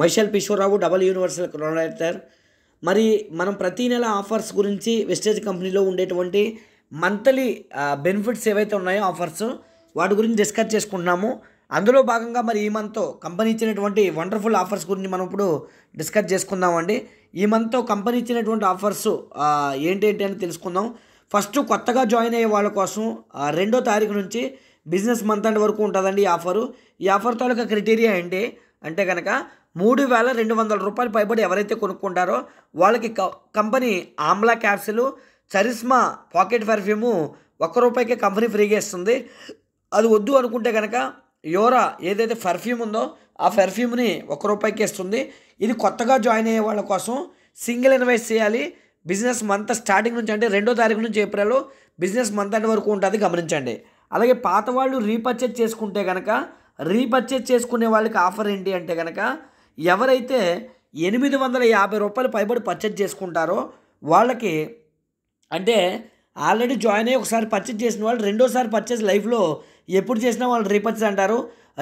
మైషల్ పిశ్వరావు double universal director మరి మనం ప్రతీ నెల ఆఫర్స్ గురించి వెస్టేజ్ కంపెనీలో ఉండేటువంటి మంత్లీ బెనిఫిట్స్ ఏవైతే ఉన్నాయో ఆఫర్స్ వాటి గురించి డిస్కస్ చేసుకుంటున్నాము అందులో భాగంగా మరి ఈ మంత్తో కంపెనీ ఇచ్చినటువంటి వండర్ఫుల్ ఆఫర్స్ గురించి మనం ఇప్పుడు డిస్కస్ చేసుకుందామండి ఈ మంత్తో కంపెనీ ఇచ్చినటువంటి ఆఫర్స్ ఏంటేంటి అని తెలుసుకుందాం ఫస్ట్ కొత్తగా జాయిన్ అయ్యే వాళ్ళ కోసం రెండో తారీఖు నుంచి బిజినెస్ మంత్ అండ్ వరకు ఉంటుందండి ఈ ఆఫరు ఈ ఆఫర్ తాలూకా క్రైటీరియా ఏంటి అంటే కనుక మూడు వేల రెండు వందల రూపాయలు పైబడి ఎవరైతే కొనుక్కుంటారో వాళ్ళకి company amla capsule charisma pocket perfume ఒక్క రూపాయికే కంపెనీ ఫ్రీగా ఇస్తుంది అది వద్దు అనుకుంటే కనుక యోరా ఏదైతే పర్ఫ్యూమ్ ఉందో ఆ పర్ఫ్యూమ్ని ఒక్క రూపాయికి ఇస్తుంది ఇది కొత్తగా జాయిన్ అయ్యే వాళ్ళ కోసం సింగిల్ ఇన్వెస్ట్ చేయాలి బిజినెస్ మంత్ స్టార్టింగ్ నుంచి అంటే రెండో తారీఖు నుంచి ఏప్రిల్ బిజినెస్ మంత్ అంటే వరకు ఉంటుంది గమనించండి అలాగే పాత వాళ్ళు రీపర్చేజ్ చేసుకుంటే కనుక రీపర్చేజ్ చేసుకునే వాళ్ళకి ఆఫర్ ఏంటి అంటే కనుక ఎవరైతే ఎనిమిది వందల యాభై రూపాయలు పైబడి పర్చేజ్ చేసుకుంటారో వాళ్ళకి అంటే ఆల్రెడీ జాయిన్ అయ్యి ఒకసారి పర్చేజ్ చేసిన వాళ్ళు రెండోసారి పర్చేజ్ లైఫ్లో ఎప్పుడు చేసినా వాళ్ళు రీపర్చేజ్ అంటారు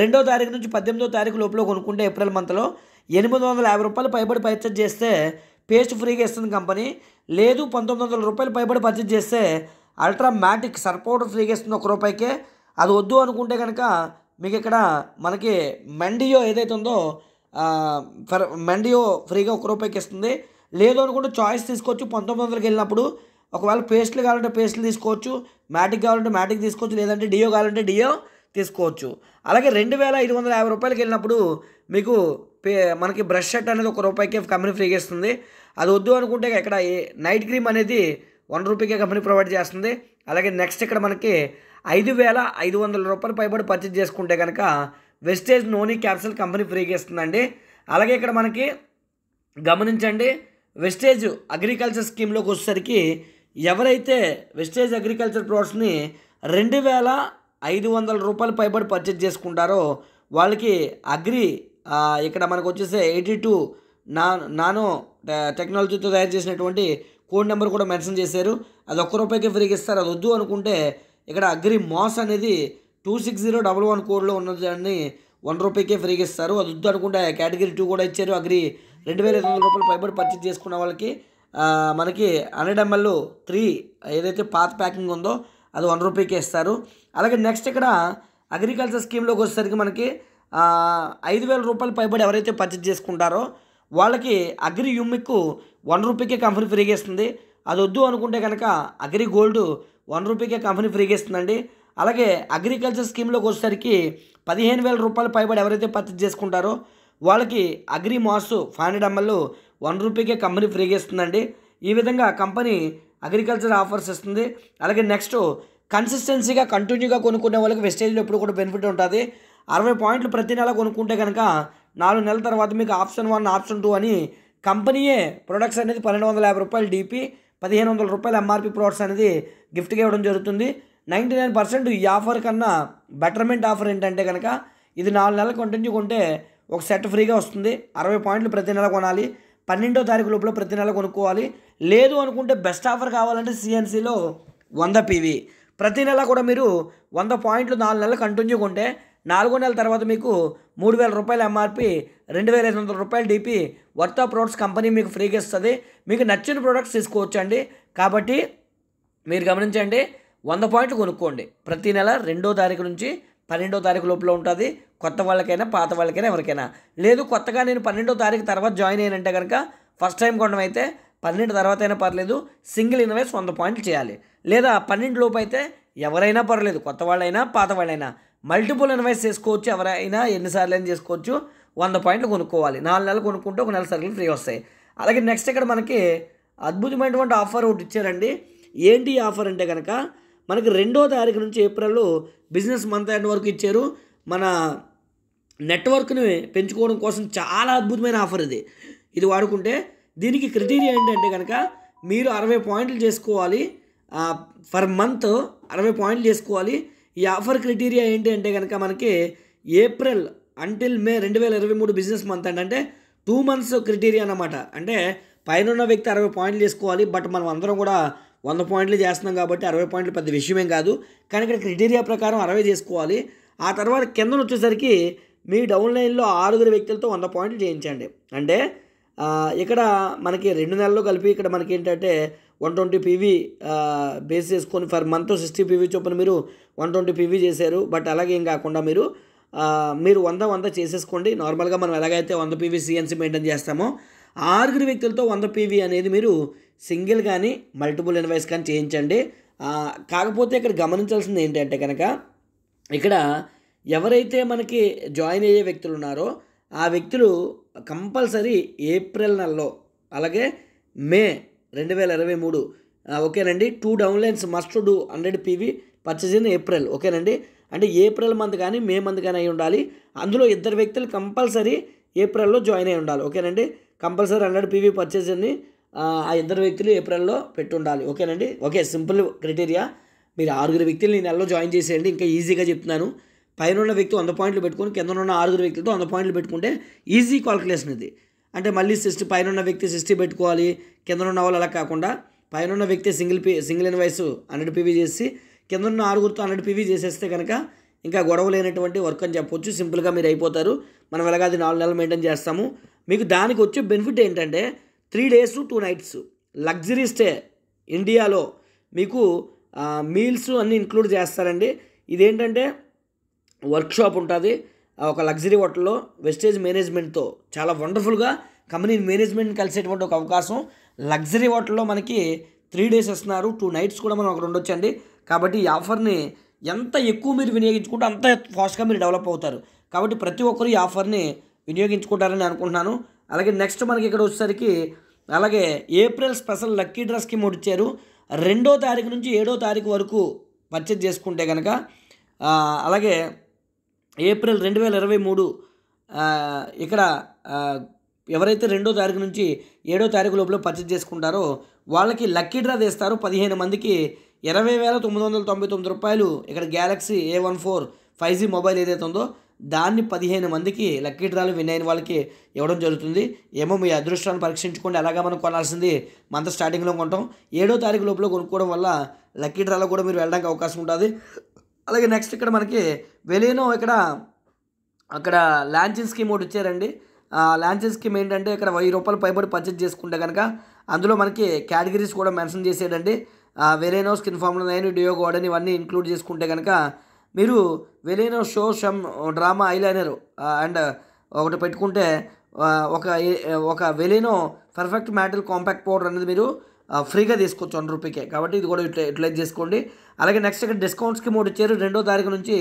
రెండో తారీఖు నుంచి పద్దెనిమిదో తారీఖు లోపల కొనుక్కుంటే ఏప్రిల్ మంత్లో ఎనిమిది వందల యాభై రూపాయలు పైబడి పర్చేజ్ చేస్తే పేస్ట్ ఫ్రీగా ఇస్తుంది కంపెనీ లేదు పంతొమ్మిది వందల రూపాయలు పైబడి పర్చేజ్ చేస్తే అల్ట్రా మ్యాటిక్ సర్పౌడర్ ఫ్రీగా ఇస్తుంది ఒక రూపాయికే అది వద్దు అనుకుంటే కనుక మీకు ఇక్కడ మనకి మెండియో ఏదైతే ఉందో ఫర్ మెండియో ఫ్రీగా ఒక రూపాయికి ఇస్తుంది లేదు అనుకుంటే చాయిస్ తీసుకోవచ్చు పంతొమ్మిది వందలకి వెళ్ళినప్పుడు ఒకవేళ పేస్ట్లు కావాలంటే పేస్ట్లు తీసుకోవచ్చు మ్యాటిక్ కావాలంటే మ్యాటిక్ తీసుకోవచ్చు లేదంటే డియో కావాలంటే డియో తీసుకోవచ్చు అలాగే రెండు వేల ఐదు వందల యాభై రూపాయలకి వెళ్ళినప్పుడు మీకు పే మనకి బ్రష్ షర్ట్ అనేది ఒక రూపాయికి కంపెనీ ఫ్రీగా ఇస్తుంది అది వద్దు అనుకుంటే ఇక్కడ నైట్ క్రీమ్ అనేది వన్ రూపీకే కంపెనీ ప్రొవైడ్ చేస్తుంది అలాగే నెక్స్ట్ ఇక్కడ మనకి ఐదు వేల ఐదు వందల రూపాయలు పైబడి పర్చేజ్ చేసుకుంటే కనుక వెస్టేజ్ నోని క్యాప్సిల్ కంపెనీ ఫ్రీగా ఇస్తుందండి అలాగే ఇక్కడ మనకి గమనించండి వెస్టేజ్ అగ్రికల్చర్ స్కీమ్లోకి వచ్చేసరికి ఎవరైతే వెస్టేజ్ అగ్రికల్చర్ ప్రోడక్ట్స్ని రెండు వేల ఐదు వందల రూపాయలు పైబడి పర్చేజ్ చేసుకుంటారో వాళ్ళకి అగ్రి ఇక్కడ మనకు వచ్చేసి ఎయిటీ టూ నా నానో టెక్నాలజీతో తయారు చేసినటువంటి కోడ్ నెంబర్ కూడా మెన్షన్ చేశారు అది ఒక్క రూపాయికి ఫ్రీగా ఇస్తారు అది వద్దు అనుకుంటే ఇక్కడ అగ్రి మోస్ అనేది two six zero double one కోడ్లో ఉన్న దాన్ని వన్ రూపీకే ఫ్రీగా ఇస్తారు అది వద్దు అనుకుంటే కేటగిరీ టూ కూడా ఇచ్చారు అగ్రి రెండు వేల ఐదు వందల రూపాయలు పైబడి పర్చేజ్ చేసుకున్న వాళ్ళకి మనకి హండ్రెడ్ ఎంఎల్ త్రీ ఏదైతే పాత ప్యాకింగ్ ఉందో అది వన్ రూపీకే ఇస్తారు అలాగే నెక్స్ట్ ఇక్కడ అగ్రికల్చర్ స్కీమ్లోకి వచ్చేసరికి మనకి ఐదు వేల రూపాయలు పైబడి ఎవరైతే పర్చేజ్ చేసుకుంటారో వాళ్ళకి అగ్రి యుమ్మిక్కు వన్ రూపీకే కంపెనీ ఫ్రీగా ఇస్తుంది అది వద్దు అనుకుంటే కనుక అగ్రి గోల్డ్ వన్ రూపీకే కంపెనీ ఫ్రీగా ఇస్తుందండి అలాగే అగ్రికల్చర్ స్కీమ్లోకి వచ్చేసరికి పదిహేను వేల రూపాయలు పైబడి ఎవరైతే పర్చేజ్ చేసుకుంటారో వాళ్ళకి అగ్రి మాసు ఫైవ్ హండ్రెడ్ ఎంఎల్ వన్ రూపీకే కంపెనీ ఫ్రీగా ఇస్తుందండి ఈ విధంగా కంపెనీ అగ్రికల్చర్ ఆఫర్స్ ఇస్తుంది అలాగే నెక్స్ట్ కన్సిస్టెన్సీగా కంటిన్యూగా కొనుక్కునే వాళ్ళకి వెస్టేజ్లో ఎప్పుడు కూడా బెనిఫిట్ ఉంటుంది అరవై పాయింట్లు ప్రతి నెల కొనుక్కుంటే కనుక నాలుగు నెలల తర్వాత మీకు ఆప్షన్ వన్ ఆప్షన్ టూ అని కంపెనీయే ప్రొడక్ట్స్ అనేది పన్నెండు వందల యాభై రూపాయలు డీపీ పదిహేను వందల రూపాయలు ఎంఆర్పి ప్రొడక్ట్స్ అనేది గిఫ్ట్గా ఇవ్వడం జరుగుతుంది నైంటీ నైన్ పర్సెంట్ ఈ ఆఫర్ కన్నా బెటర్మెంట్ ఆఫర్ ఏంటంటే కనుక ఇది నాలుగు నెలలు కంటిన్యూ కొంటే ఒక సెట్ ఫ్రీగా వస్తుంది అరవై పాయింట్లు ప్రతి నెల కొనాలి పన్నెండో తారీఖు లోపల ప్రతి నెల కొనుక్కోవాలి లేదు అనుకుంటే బెస్ట్ ఆఫర్ కావాలంటే సిఎన్సీలో వంద పీవీ ప్రతి నెల కూడా మీరు వంద పాయింట్లు నాలుగు నెలలు కంటిన్యూ కొంటే నాలుగో నెల తర్వాత మీకు మూడు వేల రూపాయలు ఎంఆర్పి రెండు వేల ఐదు వందల రూపాయలు డిపి వర్తా ప్రోడక్ట్స్ కంపెనీ మీకు ఫ్రీగా ఇస్తుంది మీకు నచ్చిన ప్రోడక్ట్స్ తీసుకోవచ్చు అండి కాబట్టి మీరు గమనించండి వంద పాయింట్లు కొనుక్కోండి ప్రతి నెల రెండో తారీఖు నుంచి పన్నెండో తారీఖు లోపల ఉంటుంది కొత్త వాళ్ళకైనా పాత వాళ్ళకైనా ఎవరికైనా లేదు కొత్తగా నేను పన్నెండో తారీఖు తర్వాత జాయిన్ అయినంటే కనుక ఫస్ట్ టైం కొనడం అయితే పన్నెండు తర్వాత అయినా పర్లేదు సింగిల్ ఇన్వెస్ట్ వంద పాయింట్లు చేయాలి లేదా పన్నెండు లోపు అయితే ఎవరైనా పర్లేదు కొత్త వాళ్ళైనా పాత వాళ్ళైనా మల్టిపుల్ ఇన్వెస్ట్ చేసుకోవచ్చు ఎవరైనా ఎన్నిసార్లు అయినా చేసుకోవచ్చు వంద పాయింట్లు కొనుక్కోవాలి నాలుగు నెలలు కొనుక్కుంటే ఒక నెల సర్కిల్ ఫ్రీ వస్తాయి అలాగే నెక్స్ట్ ఇక్కడ మనకి అద్భుతమైనటువంటి ఆఫర్ ఒకటి ఇచ్చారండి ఏంటి ఆఫర్ అంటే కనుక మనకి రెండో తారీఖు నుంచి ఏప్రిల్లో బిజినెస్ మంత్ ఎండ్ వరకు ఇచ్చారు మన నెట్వర్క్ని పెంచుకోవడం కోసం చాలా అద్భుతమైన ఆఫర్ ఇది ఇది వాడుకుంటే దీనికి క్రిటీరియా ఏంటంటే కనుక మీరు అరవై పాయింట్లు చేసుకోవాలి పర్ మంత్ అరవై పాయింట్లు చేసుకోవాలి ఈ ఆఫర్ క్రిటీరియా ఏంటి అంటే కనుక మనకి ఏప్రిల్ అంటిల్ మే రెండు వేల ఇరవై మూడు బిజినెస్ మంత్ అండి అంటే టూ మంత్స్ క్రిటీరియా అనమాట అంటే పైన వ్యక్తి అరవై పాయింట్లు చేసుకోవాలి బట్ మనం అందరం కూడా వంద పాయింట్లు చేస్తున్నాం కాబట్టి అరవై పాయింట్లు పెద్ద విషయమేం కాదు కానీ ఇక్కడ క్రైటీరియా ప్రకారం అరవై చేసుకోవాలి ఆ తర్వాత కింద వచ్చేసరికి మీ డౌన్ లైన్లో ఆరుగురు వ్యక్తులతో వంద పాయింట్లు చేయించండి అంటే ఇక్కడ మనకి రెండు నెలల్లో కలిపి ఇక్కడ మనకి ఏంటంటే వన్ ట్వంటీ పీవీ బేస్ చేసుకొని ఫర్ మంత్ సిక్స్టీ పీవీ చొప్పున మీరు వన్ ట్వంటీ పీవీ చేశారు బట్ అలాగేం కాకుండా మీరు మీరు వంద వంద చేసేసుకోండి నార్మల్గా మనం ఎలాగైతే వంద పీవీ సిఎన్సీ మెయింటైన్ చేస్తామో ఆరుగురు వ్యక్తులతో వంద పీవీ అనేది మీరు సింగిల్ కానీ మల్టిపుల్ ఇన్వాయిస్ కానీ చేయించండి కాకపోతే ఇక్కడ గమనించాల్సింది ఏంటంటే కనుక ఇక్కడ ఎవరైతే మనకి జాయిన్ అయ్యే వ్యక్తులు ఉన్నారో ఆ వ్యక్తులు కంపల్సరీ ఏప్రిల్ నెలలో అలాగే మే రెండు వేల ఇరవై మూడు ఓకేనండి two downlines must do hundred PV purchase in April ఓకేనండి అంటే ఏప్రిల్ మంత్ కానీ మే మంత్ కానీ అయి ఉండాలి అందులో ఇద్దరు వ్యక్తులు కంపల్సరీ ఏప్రిల్లో జాయిన్ అయి ఉండాలి ఓకేనండి కంపల్సరీ హండ్రెడ్ పీవీ పర్చేజ్ అని ఆ ఇద్దరు వ్యక్తులు ఏప్రిల్లో పెట్టుండాలి ఓకేనండి ఓకే సింపుల్ క్రైటీరియా మీరు ఆరుగురు వ్యక్తులు ఈ నెలలో జాయిన్ చేసేయండి ఇంకా ఈజీగా చెప్తున్నాను పైన ఉన్న వ్యక్తి వంద పాయింట్లు పెట్టుకొని కింద ఉన్న ఆరుగురు వ్యక్తులతో వంద పాయింట్లు పెట్టుకుంటే ఈజీ కాల్కులేషన్ ఇది అంటే మళ్ళీ సిస్టీ పైన ఉన్న వ్యక్తి సిస్టీ పెట్టుకోవాలి కింద ఉన్న వాళ్ళు అలా కాకుండా పైన ఉన్న వ్యక్తి single P single invoice hundred PV చేసి కింద ఉన్న ఆరుగురితో హండ్రెడ్ పీవీ చేసేస్తే కనుక ఇంకా గొడవ లేనటువంటి వర్క్ అని చెప్పొచ్చు సింపుల్గా మీరు అయిపోతారు మనం ఎలాగా అది నాలుగు నెలలు మెయింటైన్ చేస్తాము మీకు దానికి వచ్చే బెనిఫిట్ ఏంటంటే three days two nights luxury stay ఇండియాలో మీకు మీల్స్ అన్నీ ఇంక్లూడ్ చేస్తారండి ఇదేంటంటే వర్క్షాప్ ఉంటుంది ఒక లగ్జరీ హోటల్లో వెస్టేజ్ మేనేజ్మెంట్తో చాలా వండర్ఫుల్గా కంపెనీ మేనేజ్మెంట్ కలిసేటువంటి ఒక అవకాశం లగ్జరీ హోటల్లో మనకి త్రీ డేస్ ఇస్తున్నారు టూ నైట్స్ కూడా మనం అక్కడ ఉండొచ్చండి కాబట్టి ఈ ఆఫర్ని ఎంత ఎక్కువ మీరు వినియోగించుకుంటే అంత ఫాస్ట్గా మీరు డెవలప్ అవుతారు కాబట్టి ప్రతి ఒక్కరు ఈ ఆఫర్ని వినియోగించుకుంటారని అనుకుంటున్నాను అలాగే నెక్స్ట్ మనకి ఇక్కడ వచ్చేసరికి అలాగే April special lucky dress scheme ఒకటి ఇచ్చారు రెండో తారీఖు నుంచి ఏడో తారీఖు వరకు పర్చేజ్ చేసుకుంటే కనుక అలాగే ఏప్రిల్ రెండు వేల ఇరవై మూడు ఇక్కడ ఎవరైతే రెండో తారీఖు నుంచి ఏడో తారీఖు లోపల పర్చేజ్ చేసుకుంటారో వాళ్ళకి లక్కీ డ్రా తీస్తారు పదిహేను మందికి ఇరవై వేల తొమ్మిది వందల తొంభై తొమ్మిది రూపాయలు ఇక్కడ Galaxy A one four five G mobile ఏదైతే ఉందో దాన్ని పదిహేను మందికి లక్కీ డ్రాలు విన్ అయిన వాళ్ళకి ఇవ్వడం జరుగుతుంది ఏమో మీ అదృష్టాన్ని పరీక్షించుకోండి ఎలాగా మనం కొనాల్సింది మంత స్టార్టింగ్లో కొంటాం ఏడో తారీఖు లోపల కొనుక్కోవడం వల్ల లక్కీ డ్రాలో కూడా మీరు వెళ్ళడానికి అవకాశం ఉంటుంది అలాగే నెక్స్ట్ ఇక్కడ మనకి వెలినో ఇక్కడ అక్కడ లాంచింగ్ స్కీమ్ ఒకటి ఇచ్చారండి లాంచెస్ స్కీమ్ ఏంటంటే ఇక్కడ వెయ్యి రూపాయలు పైబడి పర్చేజ్ చేసుకుంటే కనుక అందులో మనకి కేటగిరీస్ కూడా మెన్షన్ చేసేటండి వేరేనో స్కిన్ ఫామ్లో నైన్ డియో గోడని ఇవన్నీ ఇంక్లూడ్ చేసుకుంటే కనుక మీరు వెళ్ళిన show some drama eyeliner and ఒకటి పెట్టుకుంటే ఒక ఒక వెలినో పర్ఫెక్ట్ మ్యాటల్ కాంపాక్ట్ పౌడర్ అనేది మీరు ఫ్రీగా తీసుకోవచ్చు వన్ రూపీకే కాబట్టి ఇది కూడా ఇట్లా యూటిలైజ్ చేసుకోండి అలాగే నెక్స్ట్ ఇక్కడ డిస్కౌంట్ స్కీమ్ ఒకటి ఇచ్చారు రెండో తారీఖు నుంచి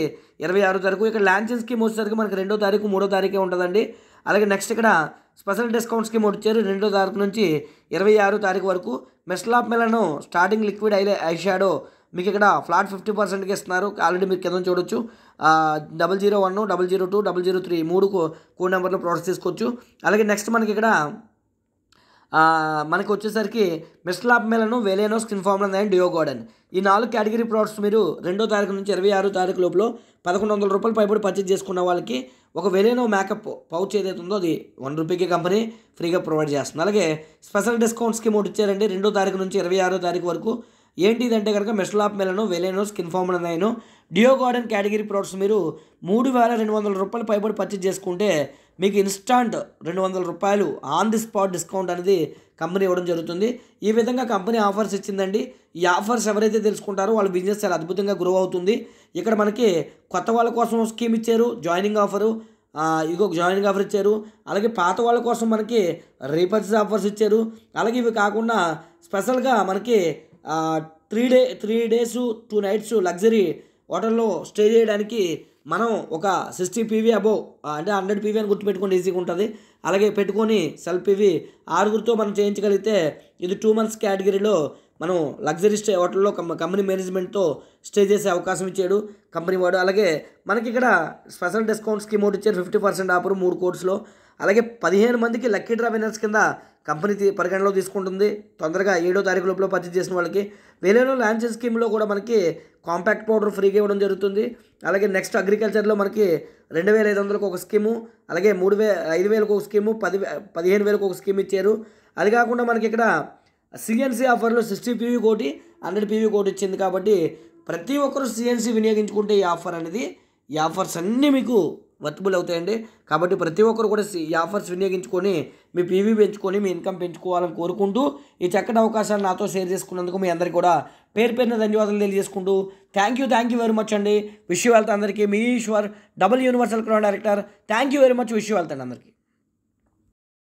ఇరవై ఆరో తారీఖు ఇక్కడ లాంచింగ్ స్కీమ్ వచ్చేసరికి మనకి రెండో తారీఖు మూడో తారీఖే ఉంటుందండి అలాగే నెక్స్ట్ ఇక్కడ స్పెషల్ డిస్కౌంట్ స్కీమ్ ఒకటి ఇచ్చారు రెండో తారీఖు నుంచి ఇరవై ఆరో తారీఖు వరకు మెస్లాప్ మెలను స్టార్టింగ్ లిక్విడ్ ఐ ఐషాడో మీకు ఇక్కడ ఫ్లాట్ ఫిఫ్టీ పర్సెంట్కి ఇస్తున్నారు ఆల్రెడీ మీరు కింద చూడొచ్చు double zero one double zero two double zero three మూడు కోడ్ నెంబర్లో ప్రోడక్ట్స్ తీసుకోవచ్చు అలాగే నెక్స్ట్ మనకి ఇక్కడ మనకు వచ్చేసరికి మిస్లాప్ మేలను వేలేనో స్కిన్ ఫార్మ్లన్ అండ్ డియో గార్డెన్ ఈ నాలుగు కేటగిరీ ప్రోడక్ట్స్ మీరు రెండో తారీఖు నుంచి ఇరవై ఆరో తారీఖు లోపల పదకొండు వందల రూపాయలు పైబడి పర్చేజ్ చేసుకున్న వాళ్ళకి ఒక వెలేనో మేకప్ పౌచ్ ఏదైతే ఉందో అది వన్ రూపీకి కంపెనీ ఫ్రీగా ప్రొవైడ్ చేస్తుంది అలాగే స్పెషల్ డిస్కౌంట్ స్కీమ్ ఒకటి ఇచ్చారండి రెండో తారీఖు నుంచి ఇరవై ఆరో తారీఖు వరకు ఏంటి ఇదంటే కనుక మెస్లాప్ మెలను వెలేనో స్కిన్ ఫామ్ అయినో డియో గార్డెన్ కేటగిరీ ప్రోడక్ట్స్ మీరు మూడు వేల రెండు వందల రూపాయలు పైబడి పర్చేజ్ చేసుకుంటే మీకు ఇన్స్టాంట్ రెండు వందల రూపాయలు ఆన్ ది స్పాట్ డిస్కౌంట్ అనేది కంపెనీ ఇవ్వడం జరుగుతుంది ఈ విధంగా కంపెనీ ఆఫర్స్ ఇచ్చిందండి ఈ ఆఫర్స్ ఎవరైతే తెలుసుకుంటారో వాళ్ళ బిజినెస్ చాలా అద్భుతంగా గ్రో అవుతుంది ఇక్కడ మనకి కొత్త వాళ్ళ కోసం స్కీమ్ ఇచ్చారు జాయినింగ్ ఆఫరు ఇంకొక జాయినింగ్ ఆఫర్ ఇచ్చారు అలాగే పాత వాళ్ళ కోసం మనకి రీపర్చేస్ ఆఫర్స్ ఇచ్చారు అలాగే ఇవి కాకుండా స్పెషల్గా మనకి three day three days two nights luxury హోటల్లో స్టే చేయడానికి మనం ఒక సిక్స్టీ పీవీ అబోవ్ అంటే హండ్రెడ్ పీవీ అని గుర్తుపెట్టుకుని ఈజీగా ఉంటుంది అలాగే పెట్టుకొని సెల్ఫ్ పీవీ ఆరుగురితో మనం చేయించగలిగితే ఇది టూ మంత్స్ కేటగిరీలో మనం లగ్జరీ స్టే హోటల్లో కం కంపెనీ మేనేజ్మెంట్తో స్టే చేసే అవకాశం ఇచ్చాడు కంపెనీ వాడు అలాగే మనకి ఇక్కడ స్పెషల్ డిస్కౌంట్ స్కీమ్ ఒకటి ఇచ్చారు ఫిఫ్టీ పర్సెంట్ ఆఫర్ మూడు కోర్సులో అలాగే పదిహేను మందికి లక్కీ డ్రా వినర్స్ కింద కంపెనీ పరిగణలో తీసుకుంటుంది తొందరగా ఏడో తారీఖు లోపల పర్చేజ్ చేసిన వాళ్ళకి వేలేలో లాంచెస్ స్కీమ్లో కూడా మనకి కాంపాక్ట్ పౌడర్ ఫ్రీగా ఇవ్వడం జరుగుతుంది అలాగే నెక్స్ట్ అగ్రికల్చర్లో మనకి రెండు వేల ఐదు వందలకు ఒక స్కీము అలాగే మూడు వే ఐదు వేలకు ఒక స్కీము పది పదిహేను వేలకు ఒక స్కీమ్ ఇచ్చారు అది కాకుండా మనకి ఇక్కడ సిఎన్సీ ఆఫర్లో సిక్స్టీ పీవీ కోటి హండ్రెడ్ పీవీ కోటి ఇచ్చింది కాబట్టి ప్రతి ఒక్కరూ సిఎన్సీ వినియోగించుకుంటే ఈ ఆఫర్ అనేది ఈ ఆఫర్స్ అన్నీ మీకు వర్తిబుల్ అవుతాయండి కాబట్టి ప్రతి ఒక్కరు కూడా ఈ ఆఫర్స్ వినియోగించుకొని మీ పీవీ పెంచుకొని మీ ఇన్కమ్ పెంచుకోవాలని కోరుకుంటూ ఈ చక్కటి అవకాశాన్ని నాతో షేర్ చేసుకున్నందుకు మీ అందరికీ కూడా పేరు పేరున ధన్యవాదాలు తెలియజేసుకుంటూ thank you thank you very much అండి విష్ అందరికీ మీ Eshwar double universal crown director thank you very much wish వెళ్తాను అందరికీ